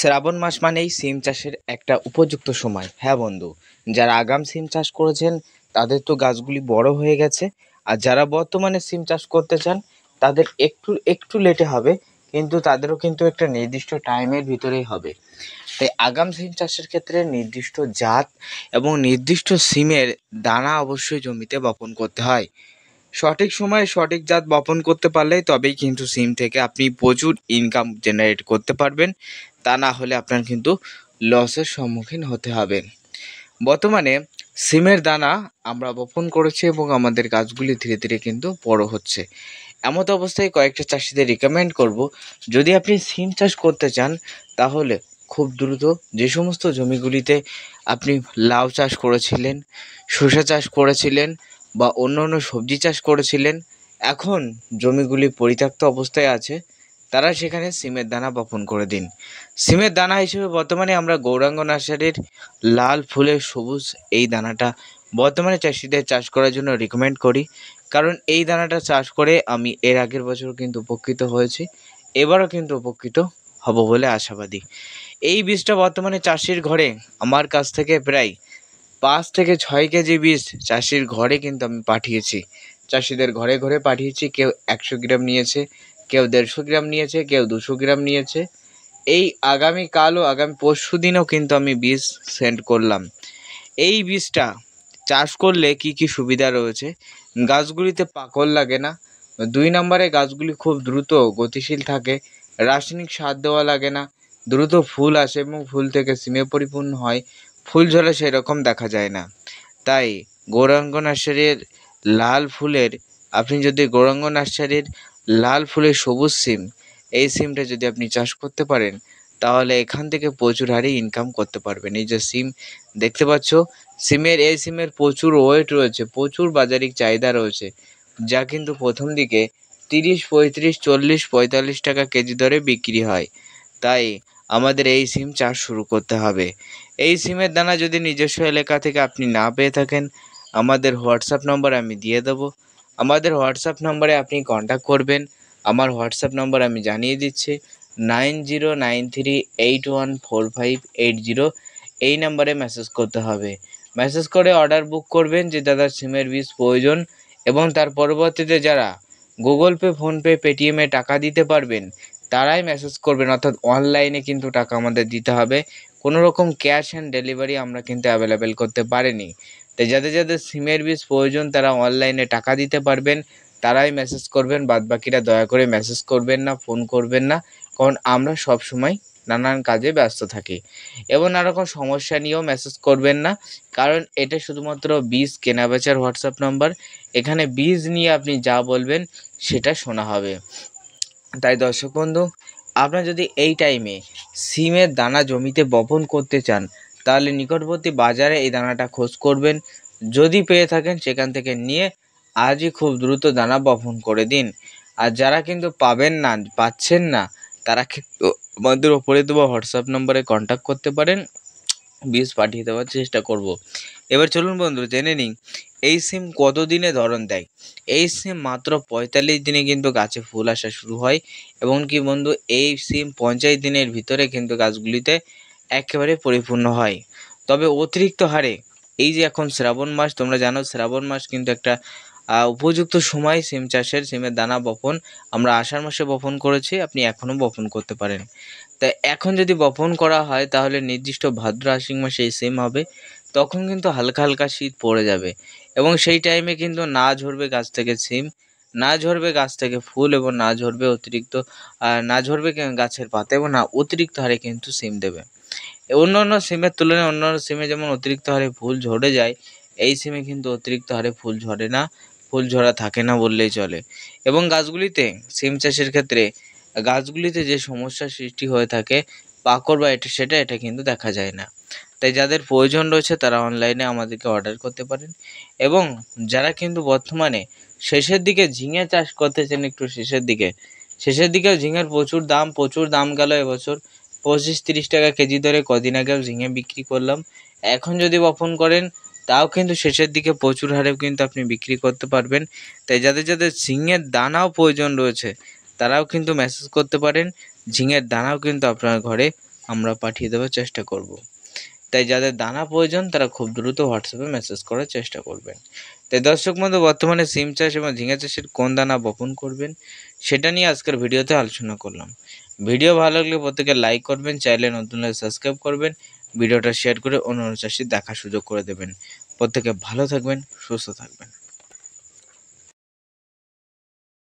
শ্রাবণ মাস মানেই সিম চাষের একটা উপযুক্ত সময় হ্যাঁ বন্ধু যারা আগাম সিম চাষ করেছেন তাদের তো গাছগুলি বড় হয়ে গেছে আর যারা বর্তমানে সিম চাষ করতে চান তাদের একটু একটু লেটে হবে কিন্তু তাদেরও কিন্তু একটা নির্দিষ্ট টাইমের ভিতরেই হবে তাই আগাম সিম চাষের ক্ষেত্রে নির্দিষ্ট জাত এবং নির্দিষ্ট সিমের দানা অবশ্যই জমিতে বপন করতে হয় সঠিক সময়ে সঠিক জাত বপন করতে পারলে তবেই কিন্তু সিম থেকে আপনি প্রচুর ইনকাম জেনারেট করতে পারবেন তা না হলে আপনার কিন্তু লসের সম্মুখীন হতে হবে বর্তমানে সিমের দানা আমরা বপন করেছি এবং আমাদের গাছগুলি ধীরে ধীরে কিন্তু বড় হচ্ছে এমত অবস্থায় কয়েকটা চাষিদের রিকমেন্ড করব যদি আপনি সিম চাষ করতে চান তাহলে খুব দ্রুত যে সমস্ত জমিগুলিতে আপনি লাউ চাষ করেছিলেন শসা চাষ করেছিলেন বা অন্য অন্য সবজি চাষ করেছিলেন এখন জমিগুলি পরিত্যক্ত অবস্থায় আছে তারা সেখানে সিমের দানা বপন করে দিন সিমের দানা হিসেবে বর্তমানে আমরা গৌরাঙ্গ নার্সারির লাল ফুলে সবুজ এই দানাটা বর্তমানে চাষিদের চাষ করার জন্য রিকমেন্ড করি কারণ এই দানাটা চাষ করে আমি এর আগের বছর কিন্তু উপকৃত হয়েছি এবারও কিন্তু উপকৃত হব বলে আশাবাদী এই বীজটা বর্তমানে চাষির ঘরে আমার কাছ থেকে প্রায় পাঁচ থেকে ছয় কেজি বীজ চাষির ঘরে কিন্তু আমি পাঠিয়েছি চাষিদের ঘরে ঘরে পাঠিয়েছি কেউ একশো গ্রাম নিয়েছে কেউ দেড়শো গ্রাম নিয়েছে কেউ দুশো গ্রাম নিয়েছে এই আগামী কালও আগামী পরশু দিনও কিন্তু আমি বীজ সেন্ড করলাম এই বীজটা চাষ করলে কি কি সুবিধা রয়েছে গাছগুলিতে পাকল লাগে না দুই নম্বরে গাছগুলি খুব দ্রুত গতিশীল থাকে রাসায়নিক সার দেওয়া লাগে না দ্রুত ফুল আসে এবং ফুল থেকে সিমে পরিপূর্ণ হয় ফুল ঝরে সেরকম দেখা যায় না তাই গৌরাঙ্গ নার্সারির লাল ফুলের আপনি যদি গৌরাঙ্গ নার্সারির লাল ফুলে সবুজ সিম এই সিমটা যদি আপনি চাষ করতে পারেন তাহলে এখান থেকে প্রচুর হারে ইনকাম করতে পারবেন এই যে সিম দেখতে পাচ্ছ সিমের এই সিমের প্রচুর ওয়েট রয়েছে প্রচুর বাজারিক চাহিদা রয়েছে যা কিন্তু প্রথম দিকে তিরিশ পঁয়ত্রিশ চল্লিশ পঁয়তাল্লিশ টাকা কেজি দরে বিক্রি হয় তাই আমাদের এই সিম চাষ শুরু করতে হবে এই সিমের দানা যদি নিজস্ব এলাকা থেকে আপনি না পেয়ে থাকেন আমাদের হোয়াটসঅ্যাপ নম্বর আমি দিয়ে দেবো আমাদের হোয়াটসঅ্যাপ নম্বরে আপনি কন্ট্যাক্ট করবেন আমার হোয়াটসঅ্যাপ নম্বর আমি জানিয়ে দিচ্ছি nine zero nine three eight one four five eight zero এই নাম্বারে মেসেজ করতে হবে মেসেজ করে অর্ডার বুক করবেন যে দাদা সিমের বিষ প্রয়োজন এবং তার পরবর্তীতে যারা গুগল পে ফোনপে পেটিএমে টাকা দিতে পারবেন তারাই মেসেজ করবেন অর্থাৎ অনলাইনে কিন্তু টাকা আমাদের দিতে হবে কোনো রকম ক্যাশ অ্যান্ড ডেলিভারি আমরা কিন্তু অ্যাভেলেবেল করতে পারিনি তাই যাদের যাদের সিমের বিষ প্রয়োজন তারা অনলাইনে টাকা দিতে পারবেন তারাই মেসেজ করবেন বাদবাকিরা দয়া করে মেসেজ করবেন না ফোন করবেন না কারণ আমরা সব সময় নানান কাজে ব্যস্ত থাকি এবং নানারকম সমস্যা নিয়েও মেসেজ করবেন না কারণ এটা শুধুমাত্র বীজ কেনাবেচার হোয়াটসঅ্যাপ নাম্বার এখানে বীজ নিয়ে আপনি যা বলবেন সেটা শোনা হবে তাই দর্শক বন্ধু আপনার যদি এই টাইমে সিমের দানা জমিতে বপন করতে চান তাহলে নিকটবর্তী বাজারে এই দানাটা খোঁজ করবেন যদি পেয়ে থাকেন সেখান থেকে নিয়ে আজই খুব দ্রুত দানা বপন করে দিন আর যারা কিন্তু পাবেন না পাচ্ছেন না তারা কিন্তু আমাদের ওপরে দেবো হোয়াটসঅ্যাপ নম্বরে কন্ট্যাক্ট করতে পারেন বিষ পাঠিয়ে দেওয়ার চেষ্টা করব। এবার চলুন বন্ধু জেনে নিন এই সিম কত দিনে ধরন দেয় এই সিম মাত্র পঁয়তাল্লিশ দিনে কিন্তু গাছে ফুল আসা শুরু হয় এবং কি বন্ধু এই সিম পঞ্চাশ দিনের ভিতরে কিন্তু গাছগুলিতে একেবারে পরিপূর্ণ হয় তবে অতিরিক্ত হারে এই যে এখন শ্রাবণ মাস তোমরা জানো শ্রাবণ মাস কিন্তু একটা উপযুক্ত সময় সিম চাষের সিমের দানা বপন আমরা আষাঢ় মাসে বপন করেছি আপনি এখনও বপন করতে পারেন তাই এখন যদি বপন করা হয় তাহলে নির্দিষ্ট ভাদ্র আশ্বিন মাসে এই সিম হবে তখন কিন্তু হালকা হালকা শীত পড়ে যাবে এবং সেই টাইমে কিন্তু না ঝরবে গাছ থেকে সিম না ঝরবে গাছ থেকে ফুল এবং না ঝরবে অতিরিক্ত না ঝরবে গাছের পাতা এবং না অতিরিক্ত হারে কিন্তু সিম দেবে অন্য অন্য সিমের তুলনায় অন্য অন্য সিমে যেমন অতিরিক্ত হারে ফুল ঝরে যায় এই সিমে কিন্তু অতিরিক্ত হারে ফুল ঝরে না ফুল ঝরা থাকে না বললেই চলে এবং গাছগুলিতে সিম চাষের ক্ষেত্রে গাছগুলিতে যে সমস্যা সৃষ্টি হয়ে থাকে পাকড় বা এটা সেটা এটা কিন্তু দেখা যায় না তাই যাদের প্রয়োজন রয়েছে তারা অনলাইনে আমাদেরকে অর্ডার করতে পারেন এবং যারা কিন্তু বর্তমানে শেষের দিকে ঝিঙে চাষ করতেছেন একটু শেষের দিকে শেষের দিকে ঝিঙের প্রচুর দাম প্রচুর দাম গেল এবছর পঁচিশ তিরিশ টাকা কেজি দরে কদিন আগেও ঝিঙে বিক্রি করলাম এখন যদি বপন করেন তাও কিন্তু শেষের দিকে প্রচুর হারে কিন্তু আপনি বিক্রি করতে পারবেন তাই যাদের যাদের ঝিঙের দানাও প্রয়োজন রয়েছে তারাও কিন্তু মেসেজ করতে পারেন ঝিঙের দানাও কিন্তু আপনার ঘরে আমরা পাঠিয়ে দেওয়ার চেষ্টা করব। তাই যাদের দানা প্রয়োজন তারা খুব দ্রুত হোয়াটসঅ্যাপে মেসেজ করার চেষ্টা করবেন তাই দর্শক বন্ধু বর্তমানে সিম চাষ এবং ঝিঙে চাষের কোন দানা বপন করবেন সেটা নিয়ে আজকের ভিডিওতে আলোচনা করলাম ভিডিও ভালো লাগলে প্রত্যেকে লাইক করবেন চাইলে নতুন সাবস্ক্রাইব করবেন ভিডিওটা শেয়ার করে অন্য চাষি দেখার সুযোগ করে দেবেন প্রত্যেকে ভালো থাকবেন সুস্থ থাকবেন